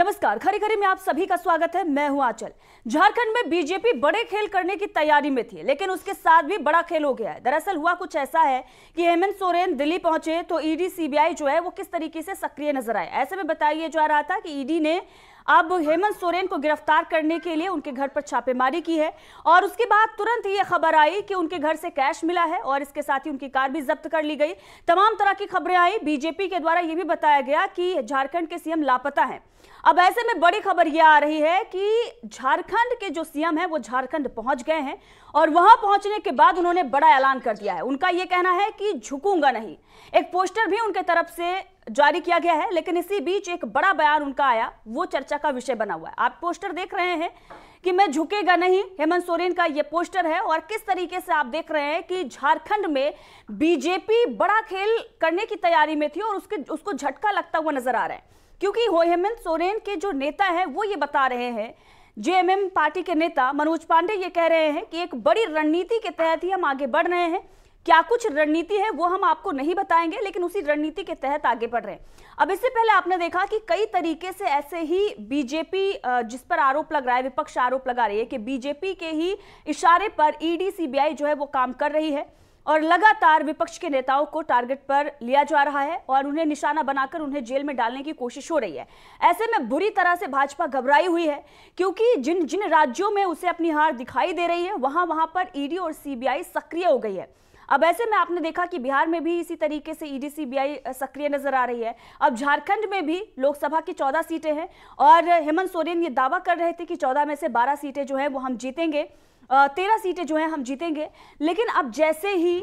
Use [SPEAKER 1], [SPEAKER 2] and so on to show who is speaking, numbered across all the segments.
[SPEAKER 1] नमस्कार खरी खरी में आप सभी का स्वागत है मैं हूं आंचल झारखंड में बीजेपी बड़े खेल करने की तैयारी में थी लेकिन उसके साथ भी बड़ा खेल हो गया है दरअसल हुआ कुछ ऐसा है कि हेमंत सोरेन दिल्ली पहुंचे तो ईडी सीबीआई जो है वो किस तरीके से सक्रिय नजर आए ऐसे में बताया जा रहा था कि ईडी ने अब हेमंत सोरेन को गिरफ्तार करने के लिए उनके घर पर छापेमारी की है और उसके बाद तुरंत ये खबर आई कि उनके घर से कैश मिला है और इसके साथ ही उनकी कार भी जब्त कर ली गई तमाम तरह की खबरें आई बीजेपी के द्वारा ये भी बताया गया कि झारखंड के सीएम लापता हैं अब ऐसे में बड़ी खबर यह आ रही है कि झारखंड के जो सीएम हैं वो झारखंड पहुंच गए हैं और वहां पहुंचने के बाद उन्होंने बड़ा ऐलान कर दिया है उनका यह कहना है कि झुकूंगा नहीं एक पोस्टर भी उनके तरफ से जारी किया गया है लेकिन इसी बीच एक बड़ा बयान उनका आया वो चर्चा का विषय बना हुआ है आप पोस्टर देख रहे हैं कि मैं झुकेगा नहीं हेमंत सोरेन का यह पोस्टर है और किस तरीके से आप देख रहे हैं कि झारखंड में बीजेपी बड़ा खेल करने की तैयारी में थी और उसके उसको झटका लगता हुआ नजर आ रहा है क्योंकि हो हेमंत सोरेन के जो नेता हैं वो ये बता रहे हैं जेएमएम पार्टी के नेता मनोज पांडे ये कह रहे हैं कि एक बड़ी रणनीति के तहत ही हम आगे बढ़ रहे हैं क्या कुछ रणनीति है वो हम आपको नहीं बताएंगे लेकिन उसी रणनीति के तहत आगे बढ़ रहे हैं अब इससे पहले आपने देखा कि कई तरीके से ऐसे ही बीजेपी जिस पर आरोप लग रहा है विपक्ष आरोप लगा रही है कि बीजेपी के ही इशारे पर ईडी सीबीआई जो है वो काम कर रही है और लगातार विपक्ष के नेताओं को टारगेट पर लिया जा रहा है और उन्हें निशाना बनाकर उन्हें जेल में डालने की कोशिश हो रही है ऐसे में बुरी तरह से भाजपा घबराई हुई है क्योंकि जिन जिन राज्यों में उसे अपनी हार दिखाई दे रही है वहां वहां पर ईडी और सीबीआई सक्रिय हो गई है अब ऐसे में आपने देखा कि बिहार में भी इसी तरीके से ईडी सीबीआई सक्रिय नजर आ रही है अब झारखंड में भी लोकसभा की चौदह सीटें हैं और हेमंत सोरेन ये दावा कर रहे थे कि चौदह में से बारह सीटें जो है वो हम जीतेंगे तेरह सीटें जो हैं हम जीतेंगे लेकिन अब जैसे ही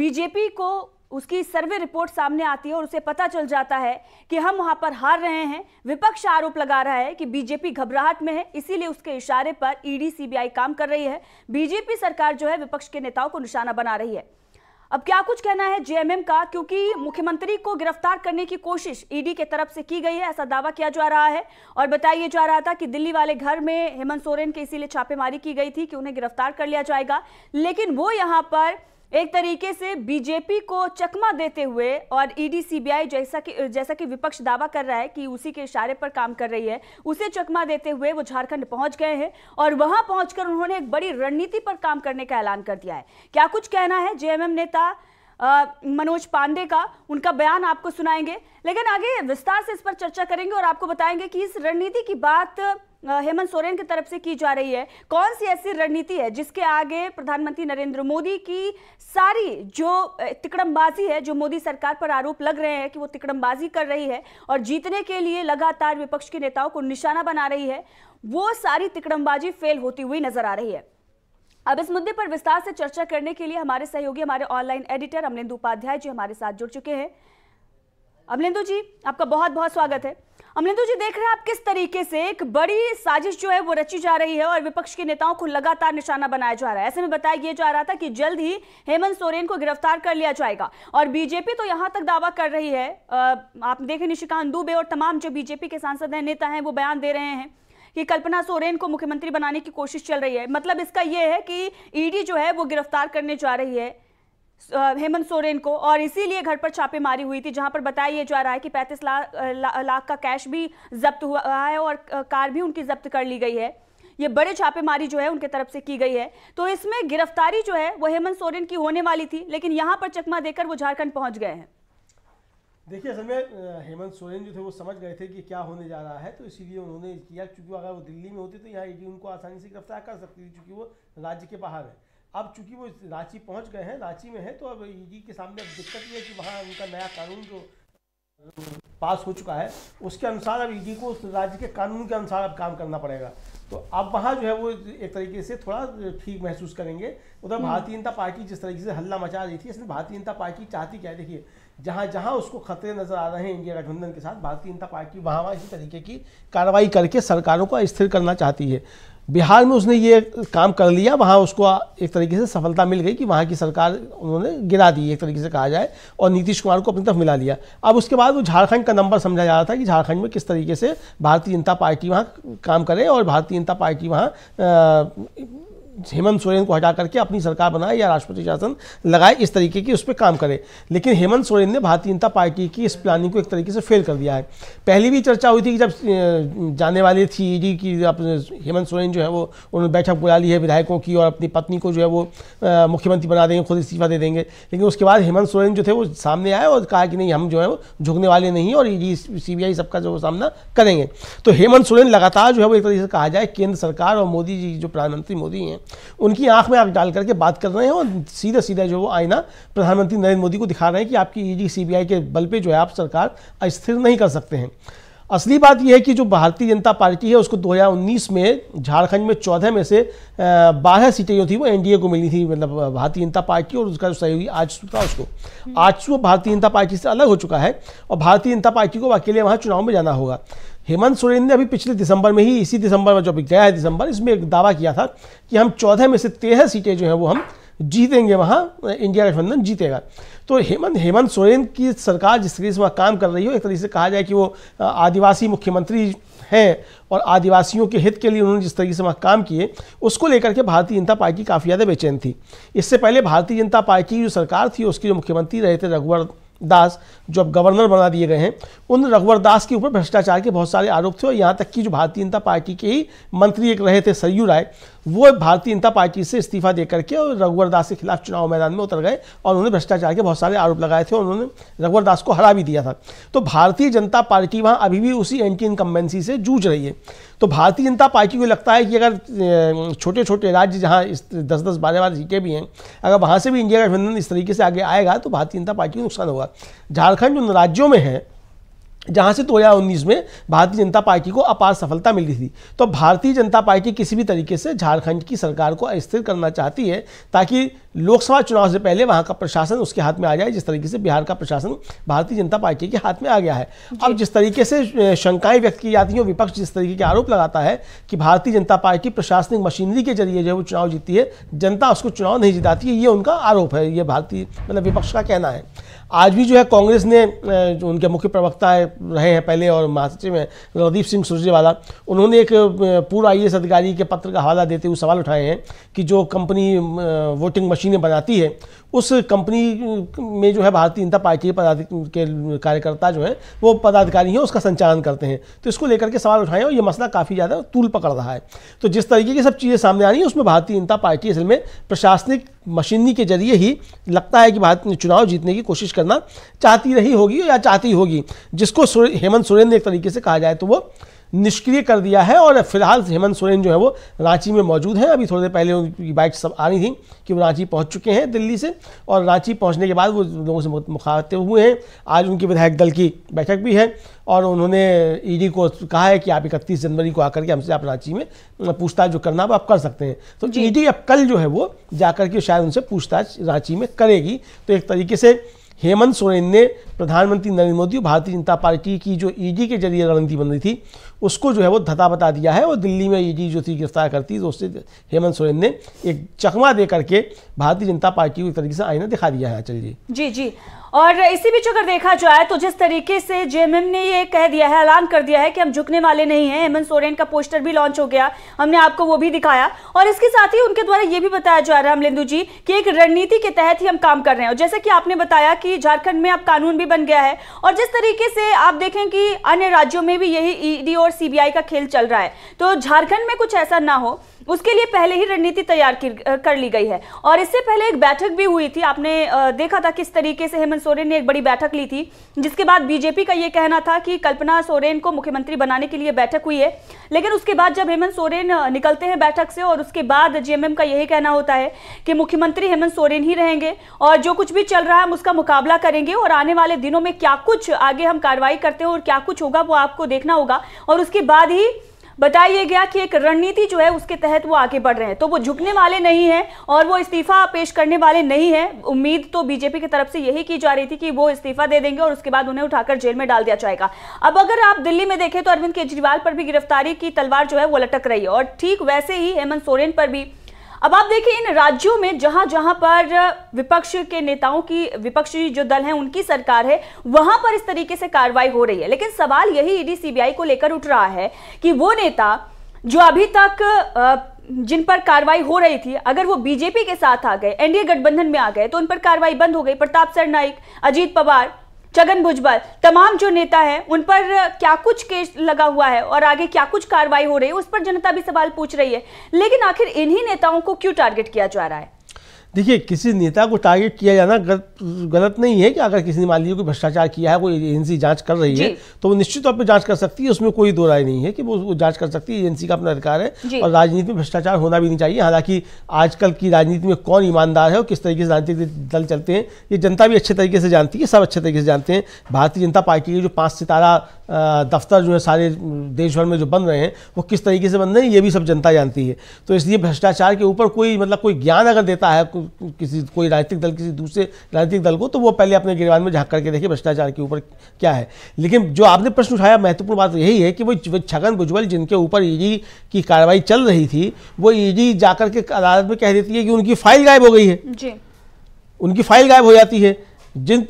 [SPEAKER 1] बीजेपी को उसकी सर्वे रिपोर्ट सामने आती है और उसे पता चल जाता है कि हम वहाँ पर हार रहे हैं विपक्ष आरोप लगा रहा है कि बीजेपी घबराहट में है इसीलिए उसके इशारे पर ईडी सीबीआई काम कर रही है बीजेपी सरकार जो है विपक्ष के नेताओं को निशाना बना रही है अब क्या कुछ कहना है जेएमएम का क्योंकि मुख्यमंत्री को गिरफ्तार करने की कोशिश ईडी के तरफ से की गई है ऐसा दावा किया जा रहा है और बताया जा रहा था कि दिल्ली वाले घर में हेमंत सोरेन के इसीलिए छापेमारी की गई थी कि उन्हें गिरफ्तार कर लिया जाएगा लेकिन वो यहां पर एक तरीके से बीजेपी को चकमा देते हुए और ईडी सीबीआई जैसा कि जैसा कि विपक्ष दावा कर रहा है कि उसी के इशारे पर काम कर रही है उसे चकमा देते हुए वो झारखंड पहुंच गए हैं और वहां पहुंचकर उन्होंने एक बड़ी रणनीति पर काम करने का ऐलान कर दिया है क्या कुछ कहना है जेएमएम नेता मनोज पांडे का उनका बयान आपको सुनाएंगे लेकिन आगे विस्तार से इस पर चर्चा करेंगे और आपको बताएंगे कि इस रणनीति की बात हेमंत सोरेन की तरफ से की जा रही है कौन सी ऐसी रणनीति है जिसके आगे प्रधानमंत्री नरेंद्र मोदी की सारी जो तिकड़मबाजी है जो मोदी सरकार पर आरोप लग रहे हैं कि वो तिकड़मबाजी कर रही है और जीतने के लिए लगातार विपक्ष के नेताओं को निशाना बना रही है वो सारी तिकड़मबाजी फेल होती हुई नजर आ रही है अब इस मुद्दे पर विस्तार से चर्चा करने के लिए हमारे सहयोगी हमारे ऑनलाइन एडिटर अमलेंदु उपाध्याय जी हमारे साथ जुड़ चुके हैं अमलेंदु जी आपका बहुत बहुत स्वागत है अमलिंदू जी देख रहे हैं आप किस तरीके से एक बड़ी साजिश जो है वो रची जा रही है और विपक्ष के नेताओं को लगातार निशाना बनाया जा रहा है ऐसे में बताया गया जा रहा था कि जल्द ही हेमंत सोरेन को गिरफ्तार कर लिया जाएगा और बीजेपी तो यहां तक दावा कर रही है आप देखें निशिकांत दुबे और तमाम जो बीजेपी के सांसद हैं नेता हैं वो बयान दे रहे हैं कि कल्पना सोरेन को मुख्यमंत्री बनाने की कोशिश चल रही है मतलब इसका यह है कि ईडी जो है वो गिरफ्तार करने जा रही है हेमंत सोरेन को और इसीलिए घर पर छापेमारी हुई थी जहां पर बताया यह जा रहा है कि 35 लाख ला, लाख का कैश भी जब्त हुआ है और कार भी उनकी जब्त कर ली गई है ये बड़े छापेमारी जो है उनके तरफ से की गई है तो इसमें गिरफ्तारी जो है वो हेमंत सोरेन की होने वाली थी लेकिन यहाँ पर चकमा देकर वो झारखंड पहुंच गए हैं
[SPEAKER 2] देखिए असल में हेमंत सोरेन जो थे वो समझ गए थे कि क्या होने जा रहा है तो इसीलिए उन्होंने किया चूँकि अगर वो दिल्ली में होती तो यहाँ ईडी उनको आसानी से गिरफ्तार कर सकती थी चूँकि वो राज्य के बाहर है अब चूंकि वो रांची पहुंच गए हैं रांची में है तो अब ईडी के सामने अब दिक्कत ये है कि वहाँ उनका नया कानून जो पास हो चुका है उसके अनुसार अब ईडी को राज्य के कानून के अनुसार अब काम करना पड़ेगा तो अब वहाँ जो है वो एक तरीके से थोड़ा ठीक महसूस करेंगे उधर हम्म। भारतीय जनता पार्टी जिस तरीके से हल्ला मचा रही थी इसलिए भारतीय जनता पार्टी चाहती क्या है देखिए जहाँ जहाँ उसको खतरे नजर आ रहे हैं इंडिया गठबंधन के साथ भारतीय जनता पार्टी वहाँ वहाँ इसी तरीके की कार्रवाई करके सरकारों को स्थिर करना चाहती है बिहार में उसने ये काम कर लिया वहाँ उसको एक तरीके से सफलता मिल गई कि वहाँ की सरकार उन्होंने गिरा दी एक तरीके से कहा जाए और नीतीश कुमार को अपनी तरफ मिला लिया अब उसके बाद वो झारखंड का नंबर समझा जा रहा था कि झारखंड में किस तरीके से भारतीय जनता पार्टी वहाँ काम करे और भारतीय जनता पार्टी वहाँ हेमंत सोरेन को हटा करके अपनी सरकार बनाए या राष्ट्रपति शासन लगाए इस तरीके की उस पर काम करे लेकिन हेमंत सोरेन ने भारतीय जनता पार्टी की इस प्लानिंग को एक तरीके से फेल कर दिया है पहली भी चर्चा हुई थी कि जब जाने वाले थी ईडी e की हेमंत सोरेन जो है वो उन्होंने बैठक बुला ली है विधायकों की और अपनी पत्नी को जो है वो मुख्यमंत्री बना देंगे खुद इस्तीफा दे देंगे लेकिन उसके बाद हेमंत सोरेन जो थे वो सामने आए और कहा कि नहीं हम जो है वो झुकने वाले नहीं और ईडी e सीबीआई सबका जो सामना करेंगे तो हेमंत सोरेन लगातार जो है वो एक तरीके से कहा जाए केंद्र सरकार और मोदी जी जो प्रधानमंत्री मोदी हैं उनकी आंख में आप डाल करके बात कर रहे हैं और सीधा सीधा जो वो आईना प्रधानमंत्री नरेंद्र मोदी को दिखा रहे हैं कि आपकी ईडी सीबीआई के बल पे जो है आप सरकार अस्थिर नहीं कर सकते हैं असली बात यह है कि जो भारतीय जनता पार्टी है उसको 2019 में झारखंड में चौदह में से बारह सीटें जो थी वो एनडीए को मिली थी मतलब भारतीय जनता पार्टी और उसका जो सहयोगी आज था उसको हम्म। आज वो भारतीय जनता पार्टी से अलग हो चुका है और भारतीय जनता पार्टी को अकेले वहाँ चुनाव में जाना होगा हेमंत सोरेन ने अभी पिछले दिसंबर में ही इसी दिसंबर में जो अभी गया है दिसंबर इसमें एक दावा किया था कि हम चौदह में से तेरह सीटें जो हैं वो हम जीतेंगे वहाँ इंडिया गठबंधन जीतेगा तो हेमंत हेमंत सोरेन की सरकार जिस तरीके से वहाँ काम कर रही हो एक तरीके से कहा जाए कि वो आदिवासी मुख्यमंत्री हैं और आदिवासियों के हित के लिए उन्होंने जिस तरीके से वहाँ काम किए उसको लेकर के भारतीय जनता पार्टी काफ़ी ज़्यादा बेचैन थी इससे पहले भारतीय जनता पार्टी की जो सरकार थी उसके जो मुख्यमंत्री रहे थे रघुवर दास जो अब गवर्नर बना दिए गए हैं उन रघुवर दास के ऊपर भ्रष्टाचार के बहुत सारे आरोप थे और यहाँ तक कि जो भारतीय जनता पार्टी के ही मंत्री एक रहे थे सरयू राय वो भारतीय जनता पार्टी से इस्तीफा दे करके और रघुवर दास के खिलाफ चुनाव मैदान में उतर गए और उन्होंने भ्रष्टाचार के बहुत सारे आरोप लगाए थे और उन्होंने रघुवर दास को हरा भी दिया था तो भारतीय जनता पार्टी वहाँ अभी भी उसी एंटी इनकम्बेंसी से जूझ रही है तो भारतीय जनता पार्टी को लगता है कि अगर छोटे छोटे राज्य जहाँ इस दस दस बारह बारह सीटें भी हैं अगर वहाँ से भी इंडिया गठबंधन इस तरीके से आगे आएगा तो भारतीय जनता पार्टी को नुकसान होगा झारखंड उन राज्यों में है जहाँ से 2019 में भारतीय जनता पार्टी को अपार सफलता मिली थी तो भारतीय जनता पार्टी किसी भी तरीके से झारखंड की सरकार को अस्थिर करना चाहती है ताकि लोकसभा चुनाव से पहले वहाँ का प्रशासन उसके हाथ में आ जाए जिस तरीके से बिहार का प्रशासन भारतीय जनता पार्टी के हाथ में आ गया है अब जिस तरीके से शंकाएं व्यक्त की जाती हैं विपक्ष जिस तरीके के आरोप लगाता है कि भारतीय जनता पार्टी प्रशासनिक मशीनरी के जरिए जो है वो चुनाव जीती है जनता उसको चुनाव नहीं जिताती है ये उनका आरोप है ये भारतीय मतलब विपक्ष का कहना है आज भी जो है कांग्रेस ने जो उनके मुख्य प्रवक्ता है, रहे हैं पहले और महासचिव हैं नवदीप सिंह सुरजेवाला उन्होंने एक पूर्व आई अधिकारी के पत्र का हवाला देते हुए सवाल उठाए हैं कि जो कंपनी वोटिंग मशीनें बनाती है उस कंपनी में जो है भारतीय जनता पार्टी के कार्यकर्ता जो है वो पदाधिकारी हैं उसका संचालन करते हैं तो इसको लेकर के सवाल उठाए और ये मसला काफ़ी ज़्यादा तूल पकड़ रहा है तो जिस तरीके की सब चीज़ें सामने आ रही हैं उसमें भारतीय जनता पार्टी असल में प्रशासनिक मशीनरी के जरिए ही लगता है कि भारत चुनाव जीतने की कोशिश करना चाहती रही होगी या चाहती होगी जिसको हेमंत सोरेन ने एक तरीके से कहा जाए तो वो निष्क्रिय कर दिया है और फिलहाल हेमंत सोरेन जो है वो रांची में मौजूद हैं अभी थोड़ी देर पहले उनकी बाइक सब आ रही थी कि वो रांची पहुंच चुके हैं दिल्ली से और रांची पहुंचने के बाद वो लोगों से मुखातिब हुए हैं आज उनकी विधायक दल की बैठक भी है और उन्होंने ईडी को कहा है कि आप इकतीस जनवरी को आकर के हमसे आप रांची में पूछताछ जो करना आप कर सकते हैं तो ईडी अब कल जो है वो जाकर के शायद उनसे पूछताछ रांची में करेगी तो एक तरीके से हेमंत सोरेन ने प्रधानमंत्री नरेंद्र मोदी और भारतीय जनता पार्टी की जो ईडी के जरिए रणनीति बन रही थी उसको जो है वो धता बता दिया है और दिल्ली में ये चीज जो थी गिरफ्तार करती तो उससे हेमंत सोरेन ने एक चकमा दे करके भारतीय जनता पार्टी को एक तरीके से आईना दिखा दिया है अचल जी
[SPEAKER 1] जी जी और इसी बीच अगर देखा जाए तो जिस तरीके से जेएमएम ने ये कह दिया है ऐलान कर दिया है कि हम झुकने वाले नहीं हैं हेमंत सोरेन का पोस्टर भी लॉन्च हो गया हमने आपको वो भी दिखाया और इसके साथ ही उनके द्वारा ये भी बताया जा रहा है अमलिंदू जी कि एक रणनीति के तहत ही हम काम कर रहे हैं और जैसे कि आपने बताया कि झारखंड में अब कानून भी बन गया है और जिस तरीके से आप देखें कि अन्य राज्यों में भी यही ईडी e और और सीबीआई का खेल चल रहा है तो झारखंड में कुछ ऐसा ना हो उसके लिए पहले ही रणनीति तैयार कर ली गई है और इससे पहले एक बैठक भी हुई थी आपने देखा था किस तरीके से हेमंत सोरेन ने एक बड़ी बैठक ली थी जिसके बाद बीजेपी का ये कहना था कि कल्पना सोरेन को मुख्यमंत्री बनाने के लिए बैठक हुई है लेकिन उसके बाद जब हेमंत सोरेन निकलते हैं बैठक से और उसके बाद जेएमएम का यही कहना होता है कि मुख्यमंत्री हेमंत सोरेन ही रहेंगे और जो कुछ भी चल रहा है हम उसका मुकाबला करेंगे और आने वाले दिनों में क्या कुछ आगे हम कार्रवाई करते हैं और क्या कुछ होगा वो आपको देखना होगा और उसके बाद ही बताया गया कि एक रणनीति जो है उसके तहत वो आगे बढ़ रहे हैं तो वो झुकने वाले नहीं है और वो इस्तीफा पेश करने वाले नहीं है उम्मीद तो बीजेपी की तरफ से यही की जा रही थी कि वो इस्तीफा दे देंगे और उसके बाद उन्हें उठाकर जेल में डाल दिया जाएगा अब अगर आप दिल्ली में देखें तो अरविंद केजरीवाल पर भी गिरफ्तारी की तलवार जो है वो लटक रही है और ठीक वैसे ही हेमंत सोरेन पर भी अब आप देखिए इन राज्यों में जहां जहां पर विपक्ष के नेताओं की विपक्षी जो दल हैं उनकी सरकार है वहां पर इस तरीके से कार्रवाई हो रही है लेकिन सवाल यही ईडी सीबीआई को लेकर उठ रहा है कि वो नेता जो अभी तक जिन पर कार्रवाई हो रही थी अगर वो बीजेपी के साथ आ गए एनडीए गठबंधन में आ गए तो उन पर कार्रवाई बंद हो गई प्रताप सर अजीत पवार छगन भुजबल तमाम जो नेता है उन पर क्या कुछ केस लगा हुआ है और आगे क्या कुछ कार्रवाई हो रही है उस पर जनता भी सवाल पूछ रही है लेकिन आखिर इन्हीं नेताओं को क्यों टारगेट किया जा रहा है
[SPEAKER 2] देखिए किसी नेता को टारगेट किया जाना गलत गलत नहीं है कि अगर किसी ने मान लीजिए कि भ्रष्टाचार किया है कोई एजेंसी जांच कर रही है तो वो निश्चित तौर पर जांच कर सकती है उसमें कोई दो राय नहीं है कि वो उसको जांच कर सकती है एजेंसी का अपना अधिकार है और राजनीति में भ्रष्टाचार होना भी नहीं चाहिए हालांकि आजकल की राजनीति में कौन ईमानदार है और किस तरीके से राजनीतिक दल चलते हैं ये जनता भी अच्छे तरीके से जानती है सब अच्छे तरीके से जानते हैं भारतीय जनता पार्टी के जो पाँच सितारा दफ्तर जो है सारे देश भर में जो बन रहे हैं वो किस तरीके से बन रहे हैं ये भी सब जनता जानती है तो इसलिए भ्रष्टाचार के ऊपर कोई मतलब कोई ज्ञान अगर देता है किसी कोई राजनीतिक दल किसी दूसरे राजनीतिक दल को तो वो पहले अपने गिरवान में झाँक करके देखिए भ्रष्टाचार के ऊपर क्या है लेकिन जो आपने प्रश्न उठाया महत्वपूर्ण बात यही है कि वो छगन भुजबल जिनके ऊपर ईडी e की कार्रवाई चल रही थी वो ईडी e जाकर के अदालत में कह देती है कि उनकी फाइल गायब हो गई है जी उनकी फाइल गायब हो जाती है जिन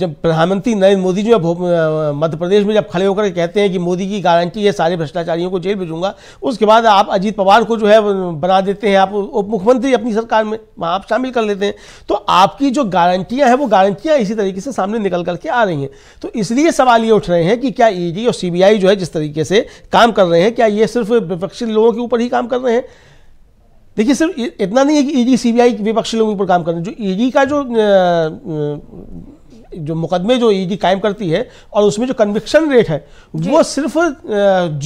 [SPEAKER 2] जब प्रधानमंत्री नरेंद्र मोदी जो है मध्य प्रदेश में जब खड़े होकर कहते हैं कि मोदी की गारंटी है सारे भ्रष्टाचारियों को जेल भेजूंगा उसके बाद आप अजीत पवार को जो है बना देते हैं आप उप मुख्यमंत्री अपनी सरकार में वहाँ आप शामिल कर लेते हैं तो आपकी जो गारंटियाँ हैं वो गारंटियाँ इसी तरीके से सामने निकल करके आ रही हैं तो इसलिए सवाल ये उठ रहे हैं कि क्या ईडी e और सी जो है जिस तरीके से काम कर रहे हैं क्या ये सिर्फ विपक्षी लोगों के ऊपर ही काम कर रहे हैं देखिए सिर्फ इतना नहीं है कि ईडी e सीबीआई विपक्षी लोगों पर काम कर रहे जो ईडी e का जो जो मुकदमे जो ईडी e कायम करती है और उसमें जो कन्विक्शन रेट है वो सिर्फ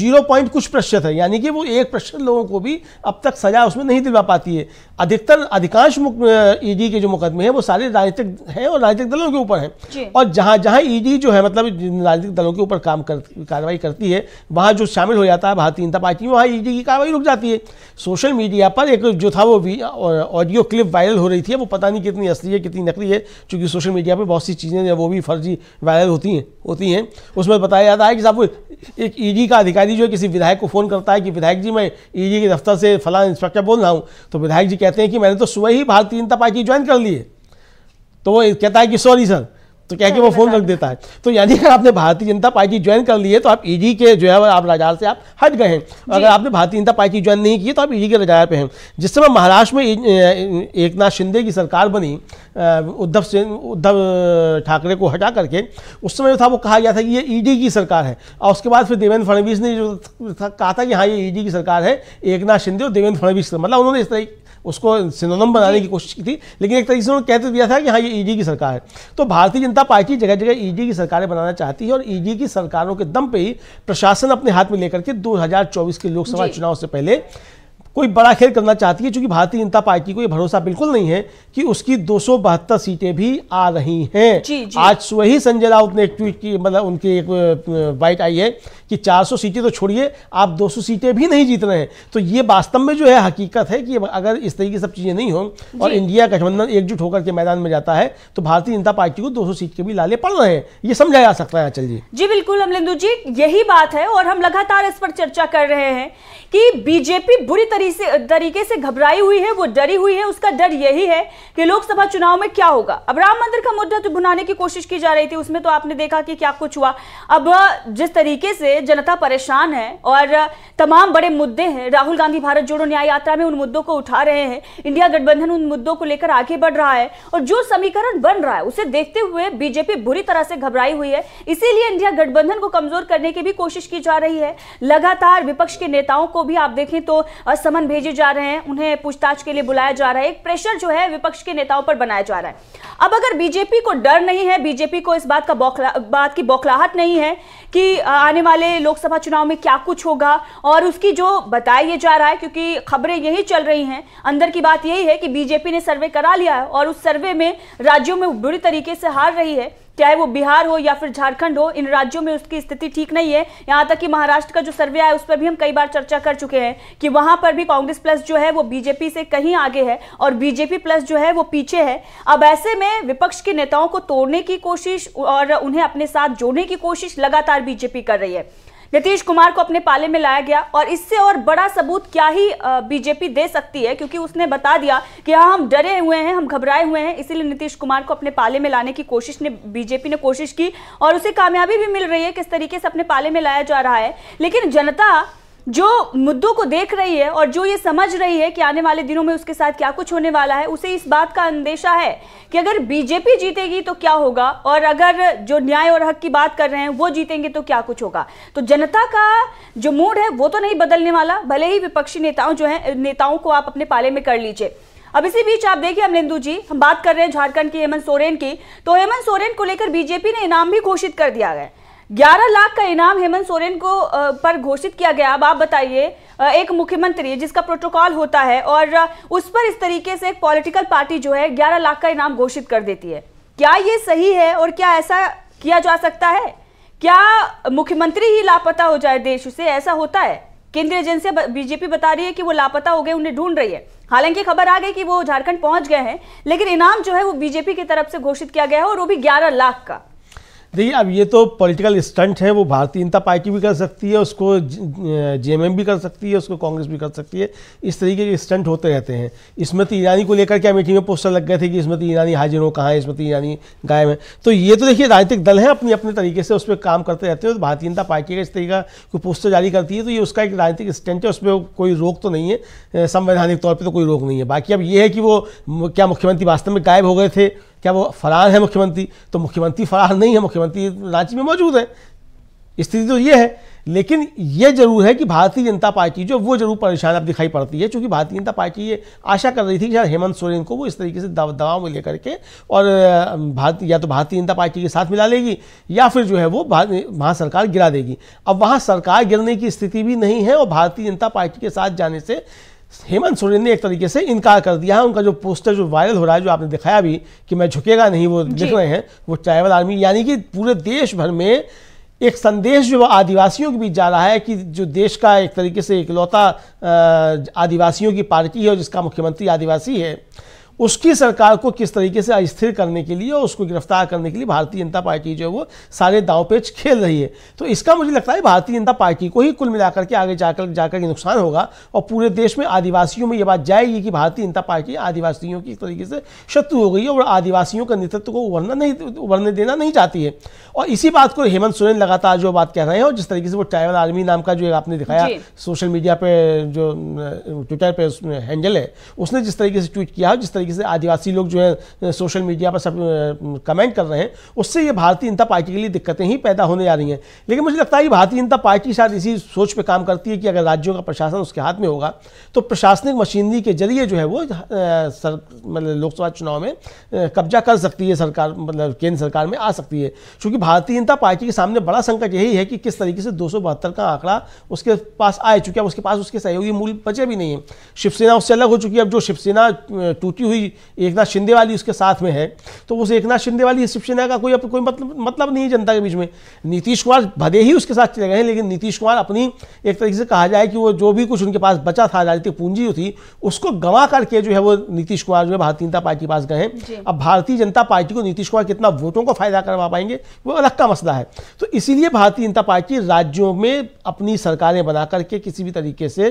[SPEAKER 2] जीरो पॉइंट कुछ प्रतिशत है यानी कि वो एक प्रतिशत लोगों को भी अब तक सजा उसमें नहीं दिलवा पाती है अधिकतर अधिकांश ईडी e के जो मुकदमे हैं वो सारे राजनीतिक हैं और राजनीतिक दलों के ऊपर हैं और जहाँ जहाँ ईडी e जो है मतलब राजनीतिक दलों के ऊपर काम कर कार्रवाई करती है वहाँ जो शामिल हो जाता है भारतीय जनता पार्टी में वहाँ ई e की कार्रवाई रुक जाती है सोशल मीडिया पर एक जो था वो ऑडियो क्लिप वायरल हो रही थी वो पता नहीं कितनी असली है कितनी नकली है चूँकि सोशल मीडिया पर बहुत सी चीज़ें वो भी फर्जी वायरल होती हैं होती हैं उसमें बताया जाता है कि साहब एक ईडी का अधिकारी जो है किसी विधायक को फ़ोन करता है कि विधायक जी मैं ई के दफ्तर से फला इंस्पेक्टर बोल रहा हूँ तो विधायक जी कहते हैं कि मैंने तो सुबह ही भारतीय जनता पार्टी ज्वाइन कर ली है तो वो कहता है कि सॉरी सर तो कह के वो फोन रख देता है तो यानी अगर आपने भारतीय जनता पार्टी ज्वाइन कर ली है तो आप ईडी e के जो है आप रजार से आप हट गए हैं अगर आपने भारतीय जनता पार्टी ज्वाइन नहीं की तो आप ईडी e के रजार पे हैं जिस समय महाराष्ट्र में e एक नाथ शिंदे की सरकार बनी उद्धव सिंह उद्धव ठाकरे को हटा करके उस समय जो था वो कहा गया था कि ये ई की सरकार है और उसके बाद फिर देवेंद्र फडणवीस ने जो कहा था कि हाँ ये ई की सरकार है एक शिंदे और देवेंद्र फडणवीस मतलब उन्होंने इस तरह उसको सिनोनम बनाने की कोशिश की थी लेकिन एक तरीके से उन्होंने कहते तो दिया था कि हाँ ये ईडी e की सरकार है तो भारतीय जनता पार्टी जगह जगह ईडी की सरकारें बनाना चाहती है और ईडी e की सरकारों के दम पर ही प्रशासन अपने हाथ में लेकर के दो के लोकसभा चुनाव से पहले कोई बड़ा खेल करना चाहती है क्योंकि भारतीय जनता पार्टी को ये भरोसा बिल्कुल नहीं है कि उसकी दो सीटें भी आ रही हैं आज सुबह ही संजय राउत ने एक ट्वीट की मतलब उनकी एक बाइट आई है कि 400 सीटें तो छोड़िए आप 200 सीटें भी नहीं जीत रहे हैं तो ये वास्तव में जो है हकीकत है कि अगर इस तरीके की सब चीज़ें नहीं हों और इंडिया गठबंधन एकजुट होकर के मैदान में जाता है तो भारतीय जनता पार्टी को दो सीट के भी लाले पड़ रहे हैं ये समझा जा सकता है अचल जी
[SPEAKER 1] जी बिल्कुल अमलिंदू जी यही बात है और हम लगातार इस पर चर्चा कर रहे हैं कि बीजेपी बुरी तरीके तरीके से घबराई हुई है वो डरी हुई है उसका डर यही है कि लोकसभा चुनाव में क्या होगा अब राम मंदिर का मुद्दा तो भुनाने की कोशिश की जा रही थी उसमें तो आपने देखा कि क्या कुछ हुआ अब जिस तरीके से जनता परेशान है और तमाम बड़े मुद्दे हैं राहुल गांधी भारत जोड़ो न्याय यात्रा में उन मुद्दों को उठा रहे हैं इंडिया गठबंधन उन मुद्दों को लेकर आगे बढ़ रहा है और जो समीकरण बन रहा है उसे देखते हुए बीजेपी बुरी तरह से घबराई हुई है इसीलिए इंडिया गठबंधन को कमजोर करने की भी कोशिश की जा रही है लगातार विपक्ष के नेताओं को भी आप देखें तो समन भेजे जा रहे हैं उन्हें पूछताछ के लिए बुलाया जा रहा है एक प्रेशर जो है विपक्ष के नेताओं पर बनाया जा रहा है अब अगर बीजेपी को डर नहीं है बीजेपी को इस बात का बात की बौखलाहट नहीं है कि आने वाले पहले लोकसभा चुनाव में क्या कुछ होगा और उसकी जो बताया ये जा रहा है क्योंकि खबरें यही चल रही हैं अंदर की बात यही है कि बीजेपी ने सर्वे करा लिया है और उस सर्वे में राज्यों में बुरी तरीके से हार रही है चाहे वो बिहार हो या फिर झारखंड हो इन राज्यों में उसकी स्थिति ठीक नहीं है यहाँ तक कि महाराष्ट्र का जो सर्वे आया उस पर भी हम कई बार चर्चा कर चुके हैं कि वहां पर भी कांग्रेस प्लस जो है वो बीजेपी से कहीं आगे है और बीजेपी प्लस जो है वो पीछे है अब ऐसे में विपक्ष के नेताओं को तोड़ने की कोशिश और उन्हें अपने साथ जोड़ने की कोशिश लगातार बीजेपी कर रही है नीतीश कुमार को अपने पाले में लाया गया और इससे और बड़ा सबूत क्या ही बीजेपी दे सकती है क्योंकि उसने बता दिया कि हाँ हम डरे हुए हैं हम घबराए हुए हैं इसीलिए नीतीश कुमार को अपने पाले में लाने की कोशिश ने बीजेपी ने कोशिश की और उसे कामयाबी भी मिल रही है किस तरीके से अपने पाले में लाया जा रहा है लेकिन जनता जो मुद्दों को देख रही है और जो ये समझ रही है कि आने वाले दिनों में उसके साथ क्या कुछ होने वाला है उसे इस बात का अंदेशा है कि अगर बीजेपी जीतेगी तो क्या होगा और अगर जो न्याय और हक की बात कर रहे हैं वो जीतेंगे तो क्या कुछ होगा तो जनता का जो मूड है वो तो नहीं बदलने वाला भले ही विपक्षी नेताओं जो है नेताओं को आप अपने पाले में कर लीजिए अब इसी बीच आप देखिए अमरिंदू जी हम बात कर रहे हैं झारखंड की हेमंत सोरेन की तो हेमंत सोरेन को लेकर बीजेपी ने इनाम भी घोषित कर दिया गया 11 लाख का इनाम हेमंत सोरेन को पर घोषित किया गया अब आप बताइए एक मुख्यमंत्री जिसका प्रोटोकॉल होता है और उस पर इस तरीके से एक पॉलिटिकल पार्टी जो है 11 लाख का इनाम घोषित कर देती है क्या ये सही है और क्या ऐसा किया जा सकता है क्या मुख्यमंत्री ही लापता हो जाए देश से ऐसा होता है केंद्रीय एजेंसियां बीजेपी बता रही है कि वो लापता हो गए उन्हें ढूंढ रही है हालांकि खबर आ गई कि वो झारखंड पहुंच गए हैं लेकिन इनाम जो है वो बीजेपी की तरफ से घोषित किया गया है और वो भी ग्यारह लाख का
[SPEAKER 2] देखिए अब ये तो पॉलिटिकल स्टंट है वो भारतीय जनता पार्टी भी कर सकती है उसको जेएमएम भी कर सकती है उसको कांग्रेस भी कर सकती है इस तरीके के स्टंट होते रहते हैं स्मृति ईरानी को लेकर क्या मीटिंग में पोस्टर लग गए थे कि स्मृति ईरानी हाजिर हो कहाँ स्मृति ईरानी गायब है तो ये तो देखिए राजनीतिक दल है अपने अपने तरीके से उस पर काम करते रहते हैं तो भारतीय जनता पार्टी का इस तरीका कोई पोस्टर जारी करती है तो ये उसका एक राजनीतिक स्टंट है उस पर कोई रोक तो नहीं है संवैधानिक तौर पर तो कोई रोक नहीं है बाकी अब ये है कि वो क्या मुख्यमंत्री वास्तव में गायब हो गए थे क्या वो फरार है मुख्यमंत्री तो मुख्यमंत्री फरार नहीं है मुख्यमंत्री रांची में मौजूद है स्थिति तो ये है लेकिन ये जरूर है कि भारतीय जनता पार्टी जो वो जरूर परेशान अब दिखाई पड़ती है क्योंकि भारतीय जनता पार्टी ये आशा कर रही थी कि शायद हेमंत सोरेन को वो इस तरीके से दबाव में लेकर के और भारत या तो भारतीय जनता पार्टी के साथ मिला लेगी या फिर जो है वो वहाँ सरकार गिरा देगी अब वहाँ सरकार गिरने की स्थिति भी नहीं है और भारतीय जनता पार्टी के साथ जाने से हेमंत सोरेन ने एक तरीके से इनकार कर दिया है उनका जो पोस्टर जो वायरल हो रहा है जो आपने दिखाया भी कि मैं झुकेगा नहीं वो लिख रहे हैं वो ट्राइबल आर्मी यानी कि पूरे देश भर में एक संदेश जो आदिवासियों के बीच जा रहा है कि जो देश का एक तरीके से इकलौता आदिवासियों की पार्टी है और जिसका मुख्यमंत्री आदिवासी है उसकी सरकार को किस तरीके से अस्थिर करने के लिए और उसको गिरफ्तार करने के लिए भारतीय जनता पार्टी जो है वो सारे दाव पेच खेल रही है तो इसका मुझे लगता है भारतीय जनता पार्टी को ही कुल मिलाकर के आगे जाकर जाकर के नुकसान होगा और पूरे देश में आदिवासियों में ये बात जाएगी कि भारतीय जनता पार्टी आदिवासियों की इस तरीके से शत्रु हो गई है और आदिवासियों का नेतृत्व को उभरना नहीं उभरने देना नहीं चाहती है और इसी बात को हेमंत सोरेन लगातार जो बात कह रहे हैं और जिस तरीके से वो ट्राइबल आर्मी नाम का जो आपने दिखाया सोशल मीडिया पर जो ट्विटर पर हैंडल है उसने जिस तरीके से ट्वीट किया जिस तरीके तरीके से आदिवासी लोग जो है सोशल मीडिया पर सब कमेंट कर रहे हैं उससे ये भारतीय जनता पार्टी के लिए दिक्कतें ही पैदा होने जा रही हैं लेकिन मुझे लगता है कि भारतीय जनता पार्टी शायद इसी सोच पर काम करती है कि अगर राज्यों का प्रशासन उसके हाथ में होगा तो प्रशासनिक मशीनरी के जरिए जो है वो सर मतलब लोकसभा चुनाव में कब्जा कर सकती है सरकार मतलब केंद्र सरकार में आ सकती है क्योंकि भारतीय जनता पार्टी के सामने बड़ा संकट यही है कि किस तरीके से दो का आंकड़ा उसके पास आए चूँकि अब उसके पास उसके सहयोगी मूल बचे भी नहीं है शिवसेना उससे अलग हो चुकी है अब जो शिवसेना टूटी हुई हुई एक नाथ शिंदे वाली उसके साथ में है तो उस एक नाथ शिंदे वाली शिवसेना का कोई कोई मतलब मतलब नहीं जनता के बीच में नीतीश कुमार भले ही उसके साथ चले गए लेकिन नीतीश कुमार अपनी एक तरीके से कहा जाए कि वो जो भी कुछ उनके पास बचा था राजनीतिक पूंजी थी उसको गंवा करके जो है वो नीतीश कुमार जो है भारतीय जनता पार्टी के पास गए अब भारतीय जनता पार्टी को नीतीश कुमार कितना वोटों को फायदा करवा पाएंगे वो अलग का मसला है तो इसीलिए भारतीय जनता पार्टी राज्यों में अपनी सरकारें बना करके किसी भी तरीके से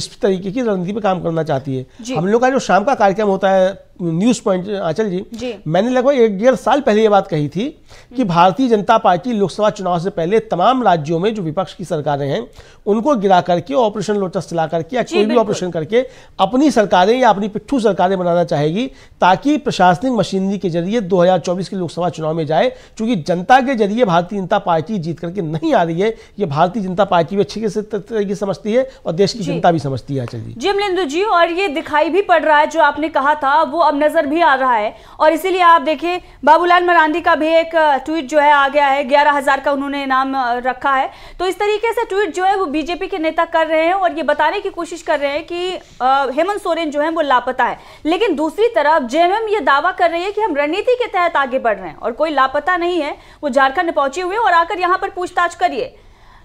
[SPEAKER 2] इस तरीके की रणनीति पर काम करना चाहती है हम लोग का जो शाम का कार्यक्रम होता है न्यूज पॉइंट आंचल जी, जी मैंने लगभग एक डेढ़ साल पहले ये बात कही थी कि हम्म। भारतीय जनता पार्टी लोकसभा चुनाव से पहले तमाम राज्यों में जो विपक्ष की सरकारें हैं उनको गिरा करके ऑपरेशन लोटस चला करके या कोई भी ऑपरेशन करके अपनी सरकारें या अपनी पिट्ठू सरकारें बनाना चाहेगी ताकि प्रशासनिक मशीनरी के जरिए दो के लोकसभा चुनाव में जाए चूंकि जनता के जरिए भारतीय जनता पार्टी जीत करके नहीं आ रही है ये भारतीय जनता पार्टी भी अच्छी तरीके समझती है और देश की जनता भी समझती है आचल जी
[SPEAKER 1] जी जी और ये दिखाई भी पड़ रहा है जो आपने कहा था होगा वो अब नज़र भी आ रहा है और इसीलिए आप देखिए बाबूलाल मरांडी का भी एक ट्वीट जो है आ गया है ग्यारह हज़ार का उन्होंने इनाम रखा है तो इस तरीके से ट्वीट जो है वो बीजेपी के नेता कर रहे हैं और ये बताने की कोशिश कर रहे हैं कि हेमंत सोरेन जो है वो लापता है लेकिन दूसरी तरफ जेएमएम ये दावा कर रही है कि हम रणनीति के तहत आगे बढ़ रहे हैं और कोई लापता नहीं है वो झारखंड पहुंचे हुए और आकर यहाँ पर पूछताछ करिए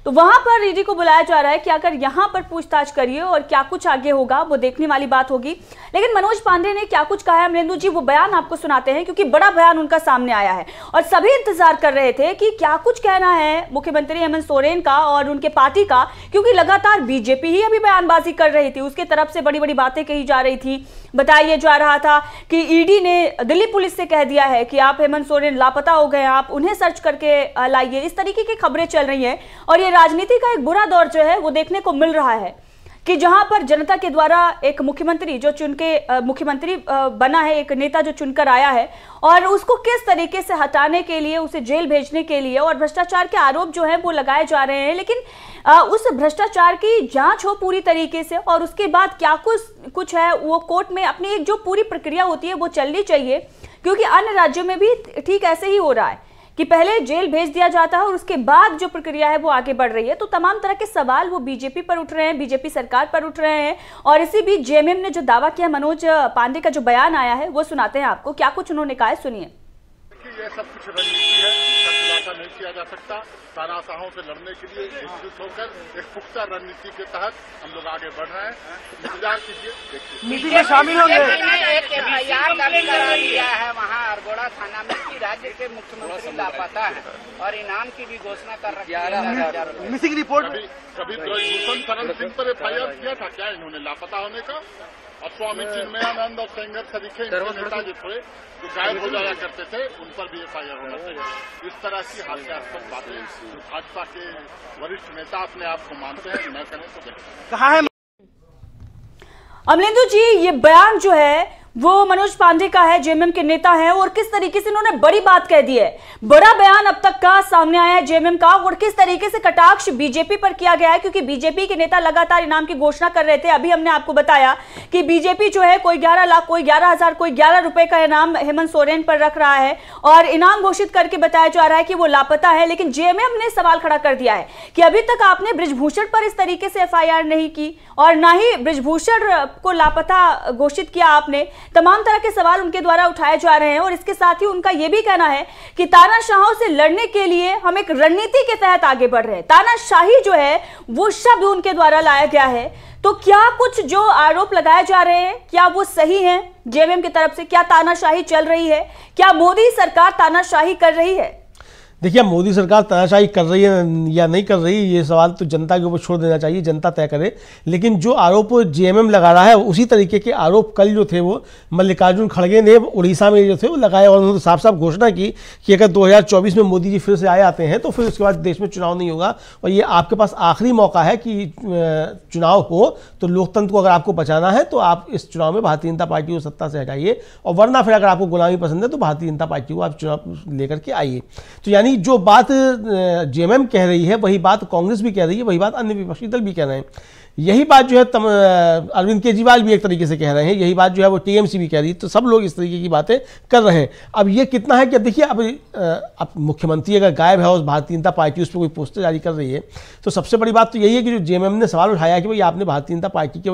[SPEAKER 1] तो वहां पर ईडी को बुलाया जा रहा है कि अगर यहां पर पूछताछ करिए और क्या कुछ आगे होगा वो देखने वाली बात होगी लेकिन मनोज पांडे ने क्या कुछ कहा है अमरेंदु जी वो बयान आपको सुनाते हैं क्योंकि बड़ा बयान उनका सामने आया है और सभी इंतजार कर रहे थे कि क्या कुछ कहना है मुख्यमंत्री हेमंत सोरेन का और उनके पार्टी का क्योंकि लगातार बीजेपी ही अभी बयानबाजी कर रही थी उसके तरफ से बड़ी बड़ी बातें कही जा रही थी बताया जा रहा था कि ईडी ने दिल्ली पुलिस से कह दिया है कि आप हेमंत सोरेन लापता हो गए आप उन्हें सर्च करके लाइए इस तरीके की खबरें चल रही है और ये राजनीति का एक बुरा दौर जो है वो देखने को मिल रहा है कि जहां पर जनता के द्वारा एक मुख्यमंत्री जो चुन के मुख्यमंत्री बना है एक नेता जो चुनकर आया है और उसको किस तरीके से हटाने के लिए उसे जेल भेजने के लिए और भ्रष्टाचार के आरोप जो हैं वो लगाए जा रहे हैं लेकिन आ, उस भ्रष्टाचार की जांच हो पूरी तरीके से और उसके बाद क्या कुछ कुछ है वो कोर्ट में अपनी एक जो पूरी प्रक्रिया होती है वो चलनी चाहिए क्योंकि अन्य राज्यों में भी ठीक ऐसे ही हो रहा है कि पहले जेल भेज दिया जाता है और उसके बाद जो प्रक्रिया है वो आगे बढ़ रही है तो तमाम तरह के सवाल वो बीजेपी पर उठ रहे हैं बीजेपी सरकार पर उठ रहे हैं और इसी बीच जेएमएम ने जो दावा किया मनोज पांडे का जो बयान आया है वो सुनाते हैं आपको क्या कुछ उन्होंने कहा है सुनिए
[SPEAKER 3] ये सब कुछ रणनीति है इसका खुलासा नहीं किया जा सकता तानाशाहों से लड़ने के लिए एकजुट होकर एक पुख्ता रणनीति के तहत हम लोग आगे बढ़ रहे हैं इंतजार कीजिए नीति मीटिंग में शामिल होंगे एक एफ आई आर दर्ज करा दिया है
[SPEAKER 1] वहाँ अरगोड़ा थाना में की राज्य के मुख्यमंत्री लापता है और इनाम की भी घोषणा कर रखी है
[SPEAKER 2] मिसिंग रिपोर्ट
[SPEAKER 3] कभी ब्रजभूषण तो शरण सिंह पर एफ आई आर किया था क्या इन्होंने लापता होने का स्वामी
[SPEAKER 1] चिन्मयानंद और सेंगर सरीखे नेता जो
[SPEAKER 3] थे जो गायब हो जाया करते थे उन पर भी एफ आई होना चाहिए इस तरह की हास्यास्पद बातें भाजपा के वरिष्ठ नेता अपने आप को मानते हैं न करें तो
[SPEAKER 1] कहा है अमलेंदु जी ये बयान जो है वो मनोज पांडे का है जेएमएम के नेता है और किस तरीके से इन्होंने बड़ी बात कह दी है बड़ा बयान अब तक का सामने आया है जेएमएम का और किस तरीके से कटाक्ष बीजेपी पर किया गया है क्योंकि बीजेपी के नेता लगातार इनाम की घोषणा कर रहे थे अभी हमने आपको बताया कि बीजेपी जो है कोई ग्यारह लाख कोई ग्यारह हजार कोई ग्यारह रुपए का इनाम हेमंत सोरेन पर रख रहा है और इनाम घोषित करके बताया जा रहा है कि वो लापता है लेकिन जेएमएम ने सवाल खड़ा कर दिया है कि अभी तक आपने ब्रिजभूषण पर इस तरीके से एफ नहीं की और ना ही ब्रिजभूषण को लापता घोषित किया आपने तमाम तरह के सवाल उनके द्वारा उठाए जा रहे हैं और इसके साथ ही उनका यह भी कहना है कि तानाशाहों से लड़ने के लिए हम एक रणनीति के तहत आगे बढ़ रहे हैं तानाशाही जो है वो शब्द उनके द्वारा लाया गया है तो क्या कुछ जो आरोप लगाए जा रहे हैं क्या वो सही हैं जेएमएम की तरफ से क्या तानाशाही चल रही है क्या मोदी सरकार तानाशाही कर रही है
[SPEAKER 2] देखिए मोदी सरकार तनाशाही कर रही है या नहीं कर रही ये सवाल तो जनता के ऊपर छोड़ देना चाहिए जनता तय करे लेकिन जो आरोप जेएमएम लगा रहा है उसी तरीके के आरोप कल जो थे वो मल्लिकार्जुन खड़गे ने उड़ीसा में जो थे वो लगाए और उन्होंने साफ साफ घोषणा की कि अगर 2024 में मोदी जी फिर से आए आते हैं तो फिर उसके बाद देश में चुनाव नहीं होगा और ये आपके पास आखिरी मौका है कि चुनाव हो तो लोकतंत्र को अगर आपको बचाना है तो आप इस चुनाव में भारतीय जनता पार्टी को सत्ता से हटाइए और वरना फिर अगर आपको गुलामी पसंद है तो भारतीय जनता पार्टी को आप चुनाव लेकर के आइए तो यानी यानी जो बात जेएमएम कह रही है वही बात कांग्रेस भी कह रही है वही बात अन्य विपक्षी दल भी कह रहे हैं यही बात जो है अरविंद केजरीवाल भी एक तरीके से कह रहे हैं यही बात जो है वो टीएमसी भी कह रही है तो सब लोग इस तरीके की बातें कर रहे हैं अब ये कितना है कि देखिए अब अब मुख्यमंत्री अगर गायब है और भारतीय जनता पार्टी उस पर कोई पोस्टर जारी कर रही है तो सबसे बड़ी बात तो यही है कि जो जेएमएम ने सवाल उठाया कि भाई आपने भारतीय जनता पार्टी के